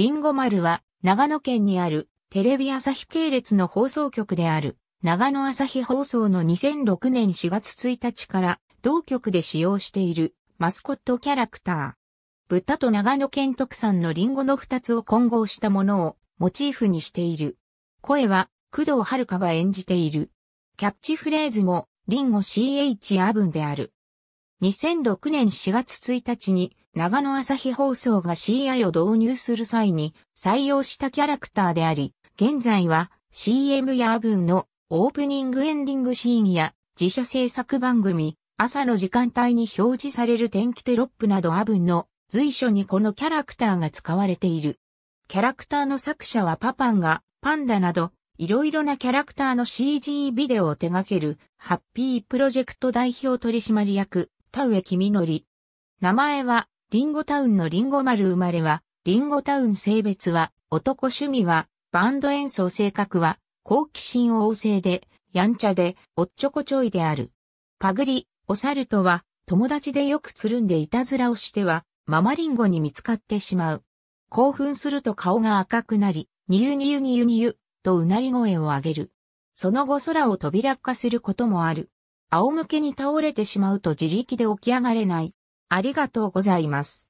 りんご丸は、長野県にある、テレビ朝日系列の放送局である、長野朝日放送の2006年4月1日から、同局で使用している、マスコットキャラクター。豚と長野県特産のリンゴの2つを混合したものを、モチーフにしている。声は、工藤遥が演じている。キャッチフレーズも、リンゴ CH アブンである。2006年4月1日に、長野朝日放送が CI を導入する際に採用したキャラクターであり、現在は CM やアブンのオープニングエンディングシーンや自社制作番組、朝の時間帯に表示される天気テロップなどアブンの随所にこのキャラクターが使われている。キャラクターの作者はパパンがパンダなどいろいろなキャラクターの CG ビデオを手掛けるハッピープロジェクト代表取締役田植木みのり。名前はリンゴタウンのリンゴ丸生まれは、リンゴタウン性別は、男趣味は、バンド演奏性格は、好奇心旺盛で、やんちゃで、おっちょこちょいである。パグリ、お猿とは、友達でよくつるんでいたずらをしては、ママリンゴに見つかってしまう。興奮すると顔が赤くなり、にゆにゆにゆにゆ、とうなり声を上げる。その後空を飛び落下することもある。仰向けに倒れてしまうと自力で起き上がれない。ありがとうございます。